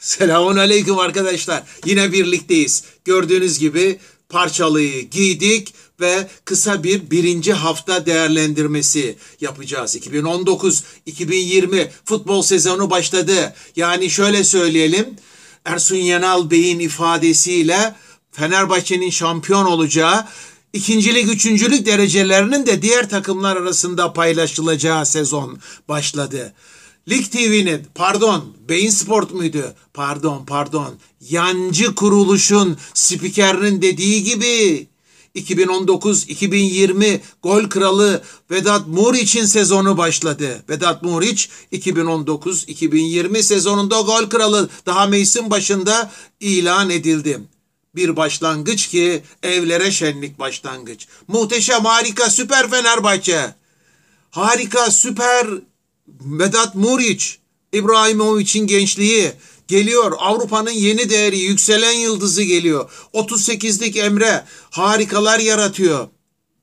Selamun aleyküm arkadaşlar. Yine birlikteyiz. Gördüğünüz gibi parçalıyı giydik ve kısa bir birinci hafta değerlendirmesi yapacağız. 2019-2020 futbol sezonu başladı. Yani şöyle söyleyelim. Ersun Yanal Bey'in ifadesiyle Fenerbahçe'nin şampiyon olacağı İkincilik, üçüncülük derecelerinin de diğer takımlar arasında paylaşılacağı sezon başladı. Lig TV'nin pardon Beyin Sport muydu? Pardon pardon yancı kuruluşun spikerinin dediği gibi 2019-2020 gol kralı Vedat Muriç'in sezonu başladı. Vedat Muriç 2019-2020 sezonunda gol kralı daha mevsim başında ilan edildi. Bir başlangıç ki evlere şenlik başlangıç. Muhteşem, harika, süper Fenerbahçe. Harika, süper Vedat Muriç, İbrahimovic'in gençliği geliyor. Avrupa'nın yeni değeri, yükselen yıldızı geliyor. 38'lik Emre harikalar yaratıyor.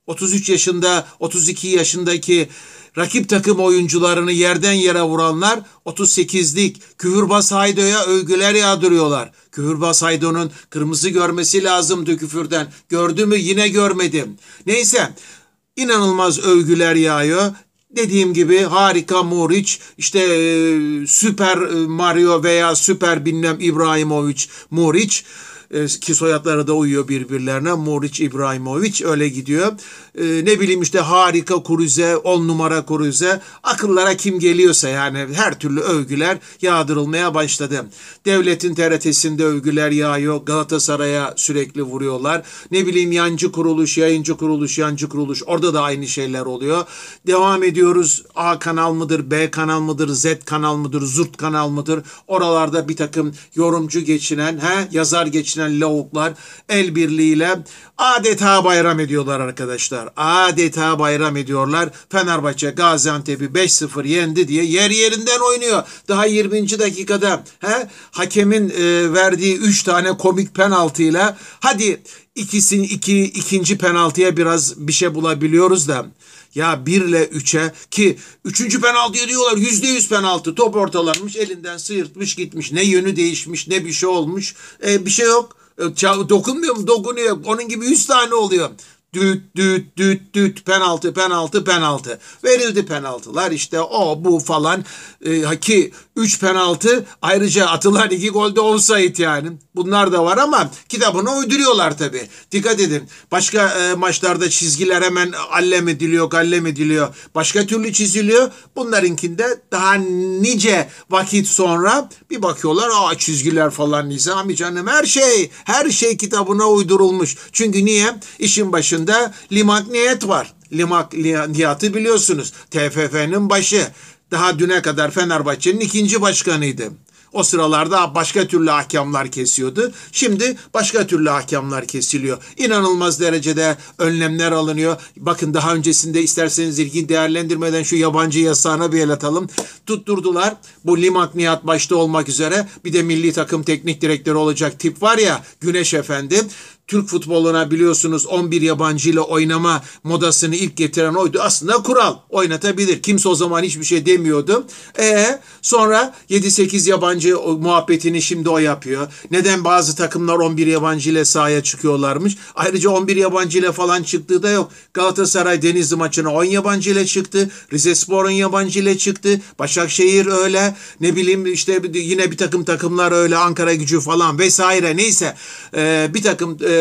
33 yaşında, 32 yaşındaki rakip takım oyuncularını yerden yere vuranlar 38'lik Küfürbaz Haydo'ya övgüler yağdırıyorlar. Küfürbaz Haydo'nun kırmızı görmesi lazımdı küfürden. Gördü mü yine görmedim. Neyse inanılmaz övgüler yağıyor. Dediğim gibi harika Muriç, işte e, süper e, Mario veya süper bilmem İbrahimovic Muriç. E, ki soyadları da uyuyor birbirlerine. Moriç İbrahimovic öyle gidiyor. E, ne bileyim işte harika Kuruze, on numara Kuruze. Akıllara kim geliyorsa yani her türlü övgüler yağdırılmaya başladı. Devletin TRT'sinde övgüler yağıyor. Galatasaray'a sürekli vuruyorlar. Ne bileyim yancı kuruluş, yayıncı kuruluş, yancı kuruluş. Orada da aynı şeyler oluyor. Devam ediyoruz. A kanal mıdır, B kanal mıdır, Z kanal mıdır, Zurt kanal mıdır? Oralarda bir takım yorumcu geçinen, he, yazar geçinen içilen lavuklar el birliğiyle adeta bayram ediyorlar arkadaşlar. Adeta bayram ediyorlar. Fenerbahçe Gaziantep'i 5-0 yendi diye yer yerinden oynuyor. Daha 20. dakikada he, hakemin e, verdiği 3 tane komik penaltıyla hadi ikisini iki, ikinci penaltıya biraz bir şey bulabiliyoruz da ya 1 ile 3'e ki 3. penaltıya diyorlar %100 penaltı. Top ortalanmış elinden sıyırtmış gitmiş. Ne yönü değişmiş ne bir şey olmuş. E, bir şey yok. E, dokunmuyor mu? Dokunuyor. Onun gibi 100 tane oluyor düt düt düt düt penaltı penaltı penaltı. Verildi penaltılar işte o bu falan e, ki 3 penaltı ayrıca atılan 2 golde offside yani. Bunlar da var ama kitabını uyduruyorlar tabi. Dikkat edin başka e, maçlarda çizgiler hemen allem ediliyor gallem ediliyor. Başka türlü çiziliyor. Bunlarınkinde daha nice vakit sonra bir bakıyorlar aa çizgiler falan Nizami canım her şey her şey kitabına uydurulmuş. Çünkü niye? işin başında dışında limagniyet var. Limagniyatı biliyorsunuz. TFF'nin başı. Daha düne kadar Fenerbahçe'nin ikinci başkanıydı. O sıralarda başka türlü hakemler kesiyordu. Şimdi başka türlü hakemler kesiliyor. İnanılmaz derecede önlemler alınıyor. Bakın daha öncesinde isterseniz ilgin değerlendirmeden şu yabancı yasağına bir el atalım. Tutturdular. Bu Limak Nihat başta olmak üzere bir de milli takım teknik direktörü olacak tip var ya Güneş Efendi. Türk futboluna biliyorsunuz 11 yabancı ile oynama modasını ilk getiren oydu. Aslında kural oynatabilir. Kimse o zaman hiçbir şey demiyordu. E sonra 7-8 yabancı muhabbetini şimdi o yapıyor. Neden bazı takımlar 11 yabancı ile sahaya çıkıyorlarmış? Ayrıca 11 yabancı ile falan çıktığı da yok. Galatasaray Denizli maçına 10 yabancı ile çıktı. Rizespor'un yabancı ile çıktı. Başakşehir öyle. Ne bileyim işte yine bir takım takımlar öyle Ankara Gücü falan vesaire neyse. E, bir takım e,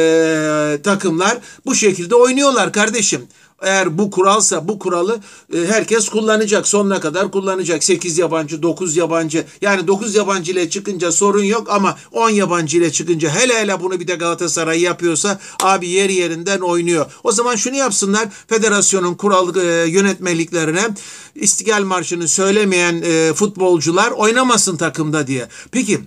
takımlar bu şekilde oynuyorlar kardeşim. Eğer bu kuralsa bu kuralı e, herkes kullanacak. Sonuna kadar kullanacak. 8 yabancı, 9 yabancı. Yani 9 yabancı ile çıkınca sorun yok ama 10 yabancı ile çıkınca hele hele bunu bir de Galatasaray yapıyorsa abi yer yerinden oynuyor. O zaman şunu yapsınlar. Federasyonun kural e, yönetmeliklerine İstiklal Marşı'nı söylemeyen e, futbolcular oynamasın takımda diye. Peki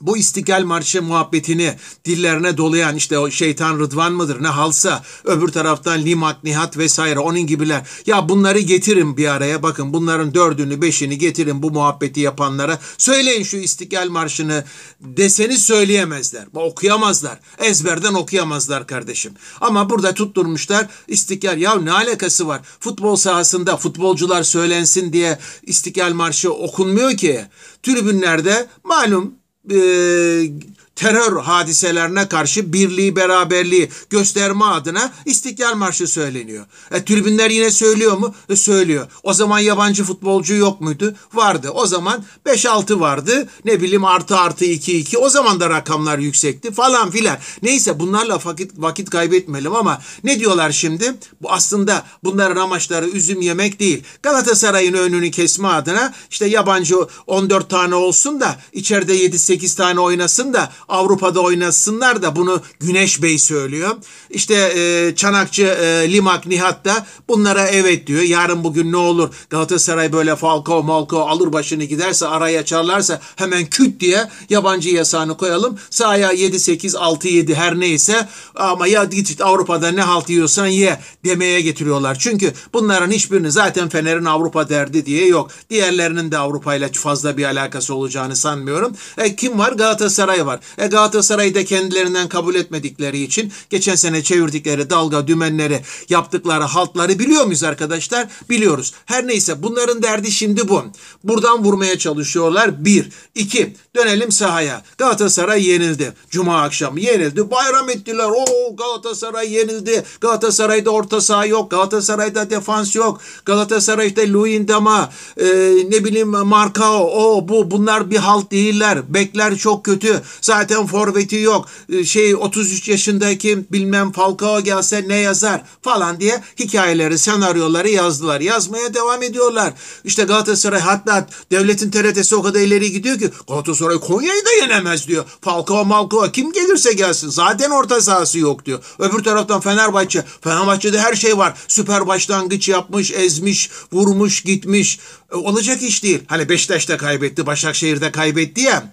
bu İstiklal Marşı muhabbetini dillerine dolayan işte o şeytan Rıdvan mıdır ne halsa öbür taraftan Limak, Nihat vesaire onun gibiler. Ya bunları getirin bir araya bakın bunların dördünü beşini getirin bu muhabbeti yapanlara. Söyleyin şu İstiklal Marşı'nı deseniz söyleyemezler. Okuyamazlar. Ezberden okuyamazlar kardeşim. Ama burada tutturmuşlar İstiklal. Ya ne alakası var? Futbol sahasında futbolcular söylensin diye İstiklal Marşı okunmuyor ki. Tribünlerde malum e, terör hadiselerine karşı birliği, beraberliği gösterme adına İstiklal Marşı söyleniyor. E, tribünler yine söylüyor mu? E, söylüyor. O zaman yabancı futbolcu yok muydu? Vardı. O zaman 5-6 vardı. Ne bileyim artı artı 2-2. O zaman da rakamlar yüksekti falan filan. Neyse bunlarla vakit, vakit kaybetmeyelim ama ne diyorlar şimdi? Bu aslında bunların amaçları üzüm yemek değil. Galatasaray'ın önünü kesme adına işte yabancı 14 tane olsun da içeride 7-8 tane oynasın da Avrupa'da oynasınlar da bunu Güneş Bey söylüyor. İşte e, Çanakçı e, Limak Nihat da bunlara evet diyor. Yarın bugün ne olur Galatasaray böyle Falco Malco alır başını giderse araya açarlarsa hemen küt diye yabancı yasağını koyalım. Sahaya 7-8-6-7 her neyse ama ya git Avrupa'da ne halt yiyorsan ye demeye getiriyorlar. Çünkü bunların hiçbirini zaten Fener'in Avrupa derdi diye yok. Diğerlerinin de Avrupa ile fazla bir alakası olacağını sanmıyorum. E, kim var? Galatasaray var. E Galatasaray'ı da kendilerinden kabul etmedikleri için geçen sene çevirdikleri dalga dümenleri yaptıkları haltları biliyor muyuz arkadaşlar? Biliyoruz. Her neyse bunların derdi şimdi bu. Buradan vurmaya çalışıyorlar. Bir. iki Dönelim sahaya. Galatasaray yenildi. Cuma akşamı yenildi. Bayram ettiler. O Galatasaray yenildi. Galatasaray'da orta saha yok. Galatasaray'da defans yok. Galatasaray'da Luindama, e, ne bileyim marka o bu bunlar bir halt değiller. Bekler çok kötü. Zaten zaten forveti yok. Ee, şey 33 yaşındaki bilmem Falcao gelse ne yazar falan diye hikayeleri, senaryoları yazdılar. Yazmaya devam ediyorlar. İşte Galatasaray hatta devletin TRT'si o kadar ileri gidiyor ki Galatasaray Konya'yı da yenemez diyor. Falcao Malcao kim gelirse gelsin. Zaten orta sahası yok diyor. Öbür taraftan Fenerbahçe. Fenerbahçe'de her şey var. Süper başlangıç yapmış, ezmiş, vurmuş, gitmiş. E, olacak iş değil. Hani Beşiktaş'ta kaybetti, Başakşehir'de kaybetti ya.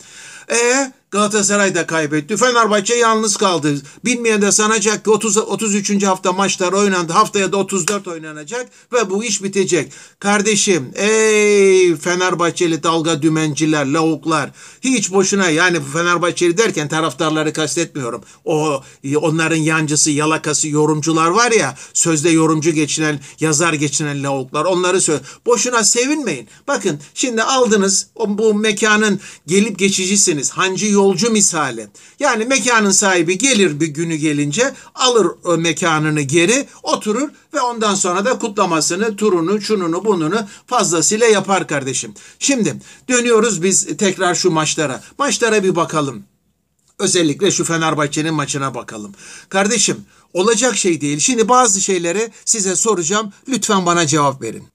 Eee Galatasaray da kaybetti. Fenerbahçe yalnız kaldı. Bilmeyen de sanacak ki 30, 33. hafta maçlar oynandı. Haftaya da 34 oynanacak ve bu iş bitecek. Kardeşim ey Fenerbahçeli dalga dümenciler, lavuklar. Hiç boşuna yani Fenerbahçeli derken taraftarları kastetmiyorum. O onların yancısı, yalakası yorumcular var ya sözde yorumcu geçinen, yazar geçinen lavuklar. Onları söyle. Boşuna sevinmeyin. Bakın şimdi aldınız bu mekanın gelip geçicisiniz. Hancı yor yolcu misali. Yani mekanın sahibi gelir bir günü gelince alır o mekanını geri oturur ve ondan sonra da kutlamasını, turunu, şununu, bununu fazlasıyla yapar kardeşim. Şimdi dönüyoruz biz tekrar şu maçlara. Maçlara bir bakalım. Özellikle şu Fenerbahçe'nin maçına bakalım. Kardeşim olacak şey değil. Şimdi bazı şeyleri size soracağım. Lütfen bana cevap verin.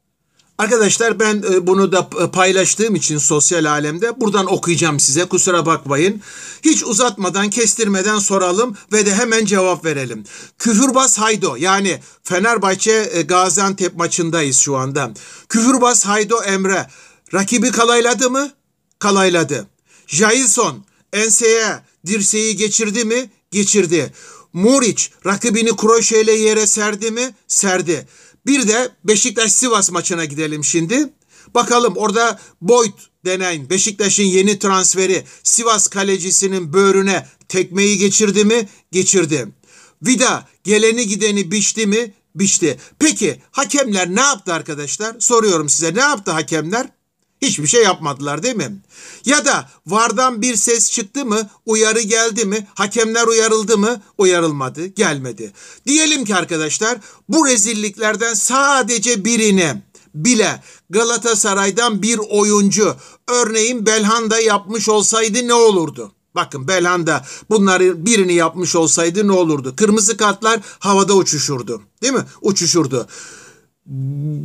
Arkadaşlar ben e, bunu da e, paylaştığım için sosyal alemde buradan okuyacağım size kusura bakmayın. Hiç uzatmadan kestirmeden soralım ve de hemen cevap verelim. Küfürbaz Haydo yani Fenerbahçe e, Gaziantep maçındayız şu anda. Küfürbaz Haydo Emre rakibi kalayladı mı? Kalayladı. Jailson enseye dirseği geçirdi mi? Geçirdi. Muric rakibini kroşeyle yere serdi mi? Serdi. Bir de Beşiktaş-Sivas maçına gidelim şimdi. Bakalım orada Boyd denen Beşiktaş'ın yeni transferi Sivas kalecisinin böğrüne tekmeyi geçirdi mi? Geçirdi. Vida geleni gideni biçti mi? Biçti. Peki hakemler ne yaptı arkadaşlar? Soruyorum size ne yaptı hakemler? Hiçbir şey yapmadılar değil mi? Ya da vardan bir ses çıktı mı, uyarı geldi mi, hakemler uyarıldı mı, uyarılmadı, gelmedi. Diyelim ki arkadaşlar bu rezilliklerden sadece birini bile Galatasaray'dan bir oyuncu örneğin Belhanda yapmış olsaydı ne olurdu? Bakın Belhanda bunları birini yapmış olsaydı ne olurdu? Kırmızı kartlar havada uçuşurdu. Değil mi? Uçuşurdu.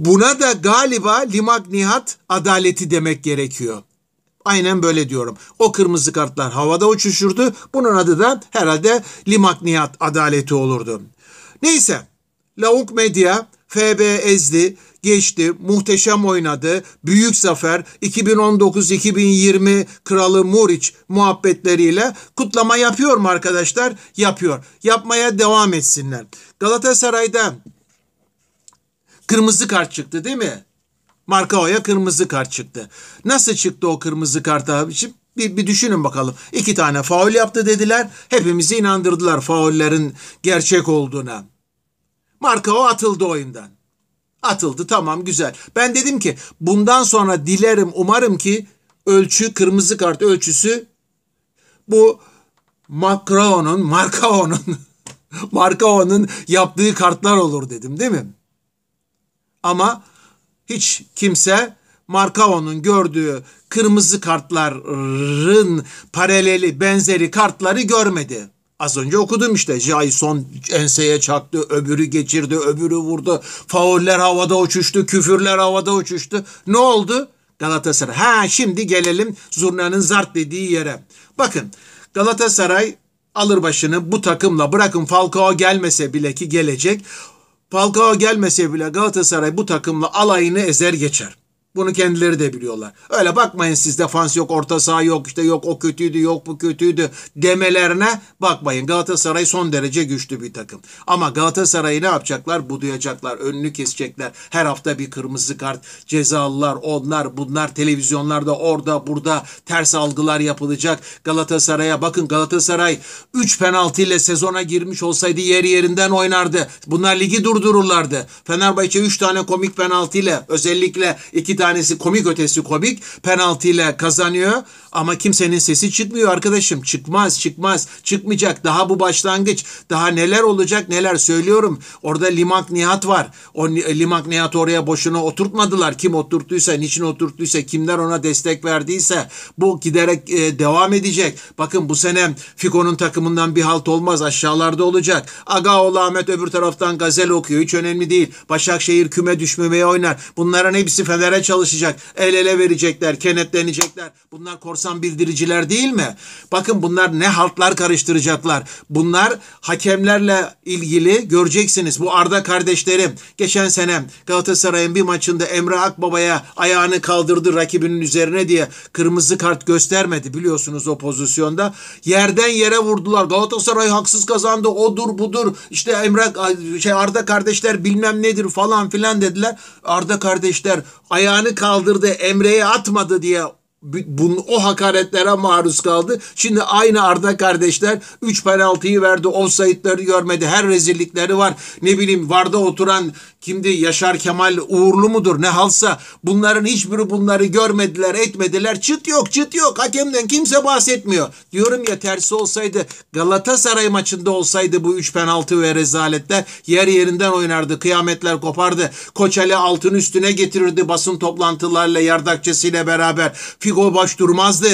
Buna da galiba limak limagnihat adaleti demek gerekiyor. Aynen böyle diyorum. O kırmızı kartlar havada uçuşurdu. Bunun adı da herhalde limak limagnihat adaleti olurdu. Neyse. Lauk Medya, FB ezdi, geçti, muhteşem oynadı. Büyük zafer 2019-2020 kralı Muriç muhabbetleriyle kutlama yapıyor mu arkadaşlar? Yapıyor. Yapmaya devam etsinler. Galatasaray'da Kırmızı kart çıktı değil mi? Markao'ya kırmızı kart çıktı. Nasıl çıktı o kırmızı kart abiciğim? Bir, bir düşünün bakalım. İki tane faul yaptı dediler. Hepimizi inandırdılar faullerin gerçek olduğuna. Markao atıldı oyundan. Atıldı tamam güzel. Ben dedim ki bundan sonra dilerim umarım ki ölçü kırmızı kart ölçüsü bu Macron'un, Markao'nun Markao'nun yaptığı kartlar olur dedim değil mi? Ama hiç kimse Markao'nun gördüğü kırmızı kartların paraleli benzeri kartları görmedi. Az önce okudum işte Jason enseye çaktı, öbürü geçirdi, öbürü vurdu. Fauller havada uçuştu, küfürler havada uçuştu. Ne oldu? Galatasaray. Ha şimdi gelelim zurnanın zart dediği yere. Bakın Galatasaray alır başını bu takımla bırakın Falcao gelmese bile ki gelecek. Falcao gelmese bile Galatasaray bu takımla alayını ezer geçer. Bunu kendileri de biliyorlar. Öyle bakmayın siz defans yok, orta saha yok, işte yok o kötüydü, yok bu kötüydü demelerine bakmayın. Galatasaray son derece güçlü bir takım. Ama Galatasaray'ı ne yapacaklar? Buduyacaklar, önünü kesecekler. Her hafta bir kırmızı kart, cezalılar, onlar, bunlar, televizyonlarda orada, burada ters algılar yapılacak. Galatasaray'a bakın Galatasaray 3 ile sezona girmiş olsaydı yeri yerinden oynardı. Bunlar ligi durdururlardı. Fenerbahçe 3 tane komik penaltı ile özellikle 2 tane tanesi komik ötesi komik penaltıyla kazanıyor. Ama kimsenin sesi çıkmıyor arkadaşım. Çıkmaz, çıkmaz, çıkmayacak. Daha bu başlangıç. Daha neler olacak neler söylüyorum. Orada Limak Nihat var. O Limak Nihat oraya boşuna oturtmadılar. Kim oturttuysa, niçin oturttuysa, kimler ona destek verdiyse bu giderek e, devam edecek. Bakın bu sene Fiko'nun takımından bir halt olmaz. Aşağılarda olacak. Aga Agaoğlu Ahmet öbür taraftan gazel okuyor. Hiç önemli değil. Başakşehir küme düşmemeye oynar. Bunların hepsi Fener'e çalışacak. El ele verecekler, kenetlenecekler. Bunlar korsan korsan bildiriciler değil mi? Bakın bunlar ne haltlar karıştıracaklar. Bunlar hakemlerle ilgili göreceksiniz. Bu Arda kardeşlerim geçen sene Galatasaray'ın bir maçında Emre Akbaba'ya ayağını kaldırdı rakibinin üzerine diye kırmızı kart göstermedi biliyorsunuz o pozisyonda. Yerden yere vurdular. Galatasaray haksız kazandı. Odur budur. İşte Emre şey Arda kardeşler bilmem nedir falan filan dediler. Arda kardeşler ayağını kaldırdı Emre'ye atmadı diye bunun o hakaretlere maruz kaldı. Şimdi aynı Arda kardeşler 3 penaltıyı verdi. Offside'ları görmedi. Her rezillikleri var. Ne bileyim Varda oturan kimdi? Yaşar Kemal Uğurlu mudur? Ne halsa bunların hiçbiri bunları görmediler, etmediler. Çıt yok, çıt yok. Hakemden kimse bahsetmiyor. Diyorum ya tersi olsaydı Galatasaray maçında olsaydı bu 3 penaltı ve rezaletler yer yerinden oynardı. Kıyametler kopardı. Koçeli altın üstüne getirirdi basın toplantılarla yardakçısıyla beraber o baş durmazdı.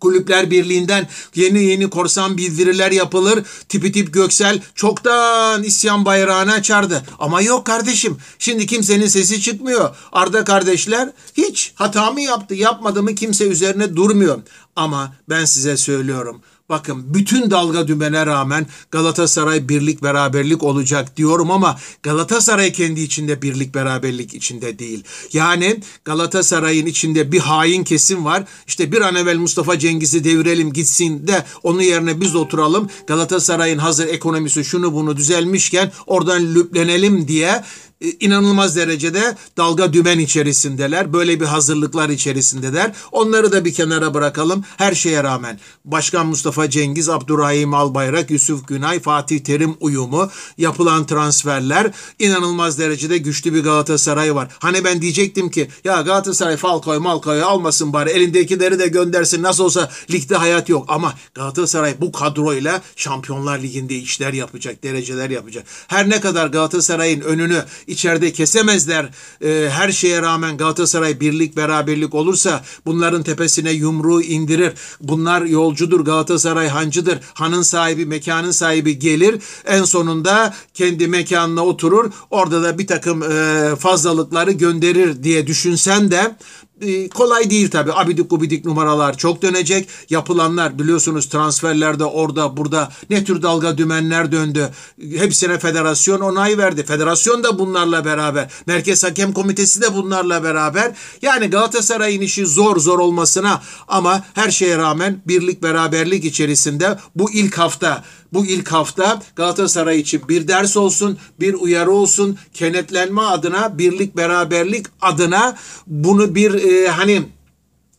Kulüpler Birliği'nden yeni yeni korsan bildiriler yapılır. Tipi tip Göksel çoktan isyan bayrağını açardı. Ama yok kardeşim. Şimdi kimsenin sesi çıkmıyor. Arda kardeşler hiç hata mı yaptı yapmadı mı kimse üzerine durmuyor. Ama ben size söylüyorum. Bakın bütün dalga dümene rağmen Galatasaray birlik beraberlik olacak diyorum ama Galatasaray kendi içinde birlik beraberlik içinde değil. Yani Galatasaray'ın içinde bir hain kesim var. İşte bir an evvel Mustafa Cengiz'i devirelim gitsin de onun yerine biz oturalım. Galatasaray'ın hazır ekonomisi şunu bunu düzelmişken oradan lüplenelim diye e, inanılmaz derecede dalga dümen içerisindeler. Böyle bir hazırlıklar içerisindeler. Onları da bir kenara bırakalım. Her şeye rağmen Başkan Mustafa Cengiz, Abdurrahim Albayrak, Yusuf Günay, Fatih Terim uyumu, yapılan transferler inanılmaz derecede güçlü bir Galatasaray var. Hani ben diyecektim ki ya Galatasaray Falcao'yu Malcao'yu almasın bari elindekileri de göndersin nasıl olsa ligde hayat yok. Ama Galatasaray bu kadroyla Şampiyonlar Ligi'nde işler yapacak, dereceler yapacak. Her ne kadar Galatasaray'ın önünü içeride kesemezler. E, her şeye rağmen Galatasaray birlik beraberlik olursa bunların tepesine yumruğu indirir. Bunlar yolcudur Galatasaray hancıdır. Hanın sahibi mekanın sahibi gelir. En sonunda kendi mekanına oturur. Orada da bir takım e, fazlalıkları gönderir diye düşünsen de ee, kolay değil tabi. Abidik gubidik numaralar çok dönecek. Yapılanlar biliyorsunuz transferlerde orada burada ne tür dalga dümenler döndü. Hepsine federasyon onay verdi. Federasyon da bunlarla beraber. Merkez Hakem Komitesi de bunlarla beraber. Yani Galatasaray'ın işi zor zor olmasına ama her şeye rağmen birlik beraberlik içerisinde bu ilk hafta bu ilk hafta Galatasaray için bir ders olsun, bir uyarı olsun. Kenetlenme adına, birlik beraberlik adına bunu bir e, hani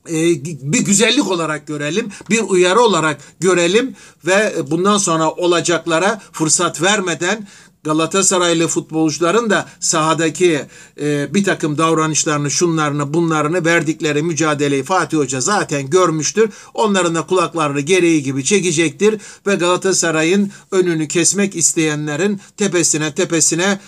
e, bir güzellik olarak görelim, bir uyarı olarak görelim ve bundan sonra olacaklara fırsat vermeden Galatasaraylı futbolcuların da sahadaki e, bir takım davranışlarını, şunlarını, bunlarını verdikleri mücadeleyi Fatih Hoca zaten görmüştür. Onların da kulaklarını gereği gibi çekecektir ve Galatasaray'ın önünü kesmek isteyenlerin tepesine tepesine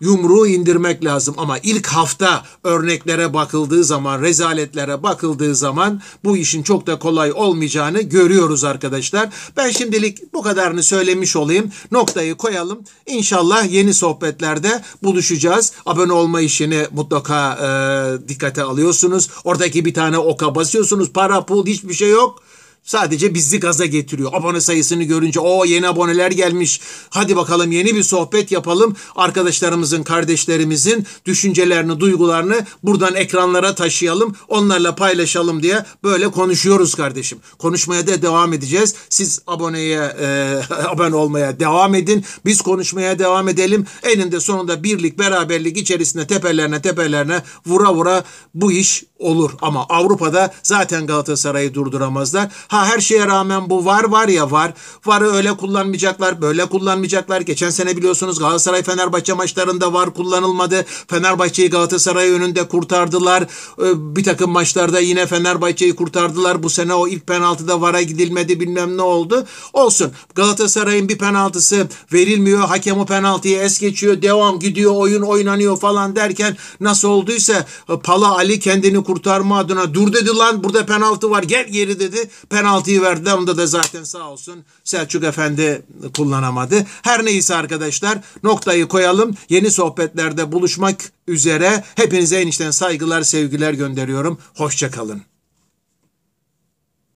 yumruğu indirmek lazım ama ilk hafta örneklere bakıldığı zaman, rezaletlere bakıldığı zaman bu işin çok da kolay olmayacağını görüyoruz arkadaşlar. Ben şimdilik bu kadarını söylemiş olayım. Noktayı koyalım. İnşallah yeni sohbetlerde buluşacağız. Abone olma işini mutlaka e, dikkate alıyorsunuz. Oradaki bir tane oka basıyorsunuz. Para, pul hiçbir şey yok. Sadece bizi gaza getiriyor. Abone sayısını görünce o yeni aboneler gelmiş. Hadi bakalım yeni bir sohbet yapalım. Arkadaşlarımızın, kardeşlerimizin düşüncelerini, duygularını buradan ekranlara taşıyalım. Onlarla paylaşalım diye böyle konuşuyoruz kardeşim. Konuşmaya da devam edeceğiz. Siz aboneye, e, abone olmaya devam edin. Biz konuşmaya devam edelim. Eninde sonunda birlik, beraberlik içerisinde tepelerine tepelerine vura vura bu iş olur ama Avrupa'da zaten Galatasaray'ı durduramazlar. Ha her şeye rağmen bu var var ya var. Varı öyle kullanmayacaklar, böyle kullanmayacaklar. Geçen sene biliyorsunuz Galatasaray Fenerbahçe maçlarında var kullanılmadı. Fenerbahçe'yi Galatasaray önünde kurtardılar. Ee, bir takım maçlarda yine Fenerbahçe'yi kurtardılar. Bu sene o ilk penaltıda vara gidilmedi bilmem ne oldu. Olsun. Galatasaray'ın bir penaltısı verilmiyor. Hakem o penaltıyı es geçiyor. Devam gidiyor. Oyun oynanıyor falan derken nasıl olduysa e, Pala Ali kendini kurtarma adına dur dedi lan burada penaltı var gel geri dedi. Penaltıyı verdi onda da zaten sağ olsun Selçuk Efendi kullanamadı. Her neyse arkadaşlar noktayı koyalım. Yeni sohbetlerde buluşmak üzere. Hepinize enişten saygılar sevgiler gönderiyorum. Hoşçakalın.